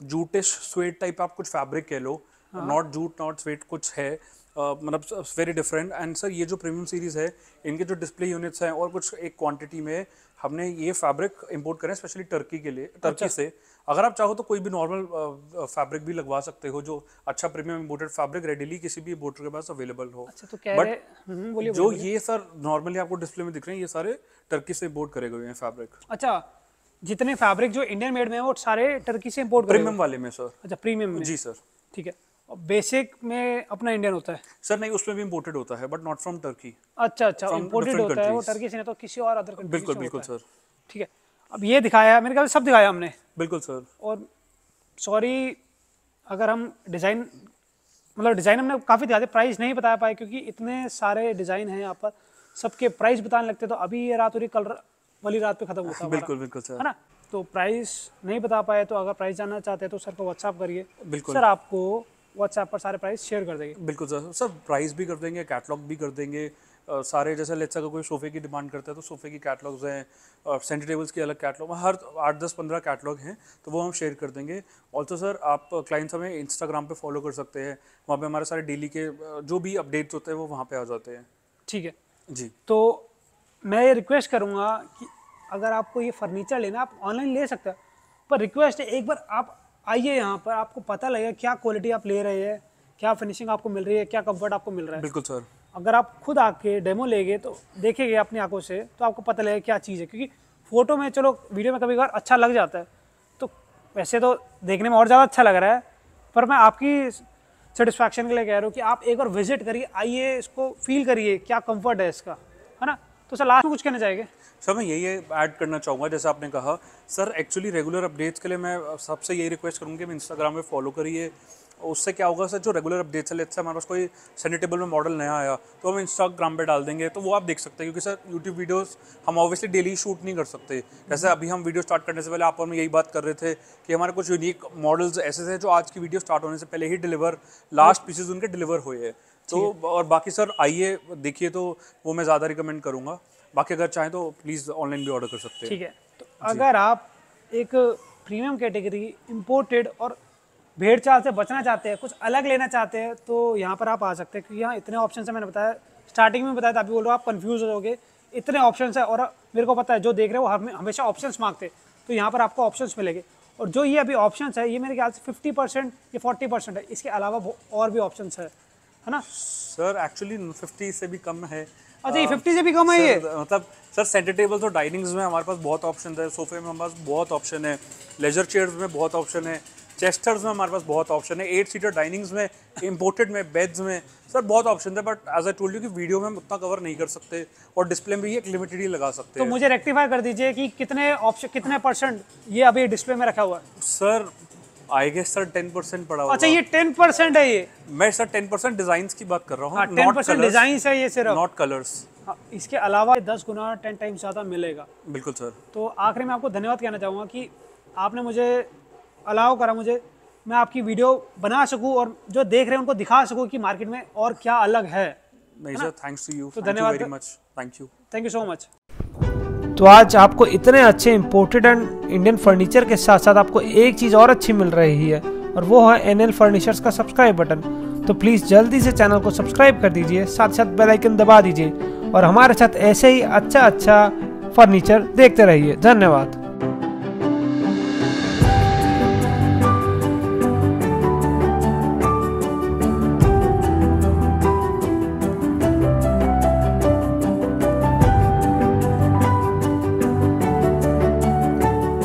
जूटिश स्वेट टाइप आप कुछ फैब्रिक कह लो नॉट जूट नॉट स्वेट कुछ है मतलब वेरी डिफरेंट एंड सर ये जो प्रीमियम सीरीज़ है इनके जो डिस्प्ले यूनिट्स हैं और कुछ एक क्वांटिटी में हमने ये फैब्रिक इंपोर्ट करें स्पेशली टर्की के लिए टर्की अच्छा। से अगर आप चाहो तो कोई भी नॉर्मल फैब्रिक भी लगवा सकते हो जो अच्छा प्रीमियम इम्पोर्टेड फैब्रिक रेडीली किसी भी इम्पोर्टर के पास अवेलेबल हो अच्छा, तो क्या हम्म, बट जो ये सर नॉर्मली आपको डिस्प्ले में दिख रहे हैं ये सारे टर्की से इम्पोर्ट करे गए हैं फैब्रिक अच्छा जितने फैब्रिक जो इंडियन मेड में है वो सारे टर्की से इम्पोर्ट प्रीमियम वाले में सर अच्छा प्रीमियम में जी सर ठीक है बेसिक में अपना इंडियन होता है सर नहीं उसमें भी इम्पोर्टेड होता है बट नॉट फ्रॉम टर्की अच्छा अच्छा इम्पोर्टेड होता है वो टर्की से नहीं तो किसी और अदर कंट्री बिल्कुल बिल्कुल सर ठीक है अब ये दिखाया मेरे ख्याल सब दिखाया हमने बिल्कुल सर और सॉरी अगर हम डिज़ाइन मतलब डिज़ाइन हमने काफ़ी दिखा दिया प्राइस नहीं बताया पाए क्योंकि इतने सारे डिज़ाइन हैं यहाँ पर सबके प्राइस बताने लगते तो अभी ये रात हो रही कल वाली रात पे खत्म होता है बिल्कुल बिल्कुल सर है ना तो प्राइस नहीं बता पाए तो अगर प्राइस जानना चाहते हैं तो सर को व्हाट्सअप करिए बिल्कुल सर आपको व्हाट्सएप पर सारे प्राइस शेयर कर देंगे बिल्कुल सर सर प्राइस भी कर देंगे कैटलॉग भी कर देंगे Uh, सारे जैसे लेट्स अगर कोई सोफ़े की डिमांड करता है तो सोफ़े की कैटलॉग्स हैं और सेंटर टेबल्स की अलग कैटलॉग हर आठ दस पंद्रह कैटलॉग हैं तो वो हम शेयर कर देंगे ऑल्सो सर आप क्लाइंट्स हमें इंस्टाग्राम पे फॉलो कर सकते हैं वहाँ पे हमारे सारे डेली के जो भी अपडेट्स होते हैं वो वहाँ पे आ जाते हैं ठीक है जी तो मैं ये रिक्वेस्ट करूँगा कि अगर आपको ये फर्नीचर लेना आप ऑनलाइन ले सकते हैं पर रिक्वेस्ट है एक बार आप आइए यहाँ पर आपको पता लगेगा क्या क्वालिटी आप ले रहे हैं क्या फिनिशिंग आपको मिल रही है क्या कम्फर्ट आपको मिल रहा है बिल्कुल सर अगर आप खुद आके डेमो लेंगे तो देखेंगे अपनी आंखों से तो आपको पता लगेगा क्या चीज़ है क्योंकि फ़ोटो में चलो वीडियो में कभी कभार अच्छा लग जाता है तो वैसे तो देखने में और ज़्यादा अच्छा लग रहा है पर मैं आपकी सेटिस्फैक्शन के लिए कह रहा हूँ कि आप एक बार विजिट करिए आइए इसको फील करिए क्या कम्फर्ट है इसका है ना तो सर लास्ट में कुछ कहना चाहेंगे सर मैं यही ऐड करना चाहूँगा जैसे आपने कहा सर एक्चुअली रेगुलर अपडेट्स के लिए मैं सबसे यही रिक्वेस्ट करूँगी मैं इंस्टाग्राम पर फॉलो करिए उससे क्या होगा सर जो रेगुलर अपडेट्स है लेट्स हमारे पास कोई सैनिटेबल में मॉडल नया आया तो हम इंस्टाग्राम पे डाल देंगे तो वो आप देख सकते हैं क्योंकि सर यूट्यूब वीडियोस हम ऑब्वियसली डेली शूट नहीं कर सकते जैसे अभी हम वीडियो स्टार्ट करने से पहले आप और मैं यही बात कर रहे थे कि हमारे कुछ यूनिक मॉडल्स ऐसे थे जो आज की वीडियो स्टार्ट होने से पहले ही डिलीवर लास्ट पीसेज उनके डिलीवर हुए हैं तो और बाकी सर आइए देखिए तो वो मैं ज़्यादा रिकमेंड करूँगा बाकी अगर चाहें तो प्लीज़ ऑनलाइन भी ऑर्डर कर सकते हैं ठीक है तो अगर आप एक प्रीमियम कैटेगरी इम्पोर्टेड और भेड़ चाल से बचना चाहते हैं कुछ अलग लेना चाहते हैं तो यहाँ पर आप आ सकते हैं क्योंकि यहाँ इतने ऑप्शन है मैंने बताया स्टार्टिंग में बताया था अभी बोल रहे हूँ आप कन्फ्यूज हो इतने ऑप्शन है और मेरे को पता है जो देख रहे हो हम हमेशा ऑप्शन मांगते तो यहाँ पर आपको ऑप्शन मिलेंगे और जो ये अभी ऑप्शन है ये मेरे ख्याल से फिफ्टी परसेंट या फोर्टी परसेंट है इसके अलावा और भी ऑप्शन है है ना सर एक्चुअली फिफ्टी से भी कम है अच्छा ये फिफ्टी uh, से भी कम है ये मतलब सर सेंटर टेबल्स और डाइनिंग्स में हमारे पास बहुत ऑप्शन है सोफे में हमारे पास बहुत ऑप्शन है लेजर चेयर्स में बहुत ऑप्शन है चेस्टर्स में हमारे पास बहुत ऑप्शन है एट सीटर डाइनिंग्स में इम्पोर्टेड में बेड्स में सर बहुत ऑप्शन है but as I told you कि वीडियो में हम उतना कवर नहीं कर सकते और डिस्प्ले में भी एक लिमिटेड ही लगा सकते तो मुझे रेक्टिफाई कर दीजिए कि कितने ऑप्शन कितने परसेंट ये अभी डिस्प्ले में रखा हुआ है सर सर टेन परसेंट पड़ा अच्छा ये टेन परसेंट है ये मैं सर टेन परसेंट डिजाइन की बात कर रहा हूँ हाँ, टेन परसेंट डिजाइन है ये सिर्फ नॉट कलर्स हाँ, इसके अलावा दस गुना टेन ज़्यादा मिलेगा बिल्कुल सर तो आखिर में आपको धन्यवाद कहना चाहूंगा कि आपने मुझे अलाव करा मुझे मैं आपकी वीडियो बना सकूँ और जो देख रहे हैं उनको दिखा सकूँ कि मार्केट में और क्या अलग है नहीं सर थैंक्स टू यू तो धन्यवाद much thank you thank you so much तो आज आपको इतने अच्छे इम्पोर्टेड एंड इंडियन फर्नीचर के साथ साथ आपको एक चीज़ और अच्छी मिल रही है और वो है एन एल फर्नीचर्स का सब्सक्राइब बटन तो प्लीज़ जल्दी से चैनल को सब्सक्राइब कर दीजिए साथ साथ बेल आइकन दबा दीजिए और हमारे साथ ऐसे ही अच्छा अच्छा फर्नीचर देखते रहिए धन्यवाद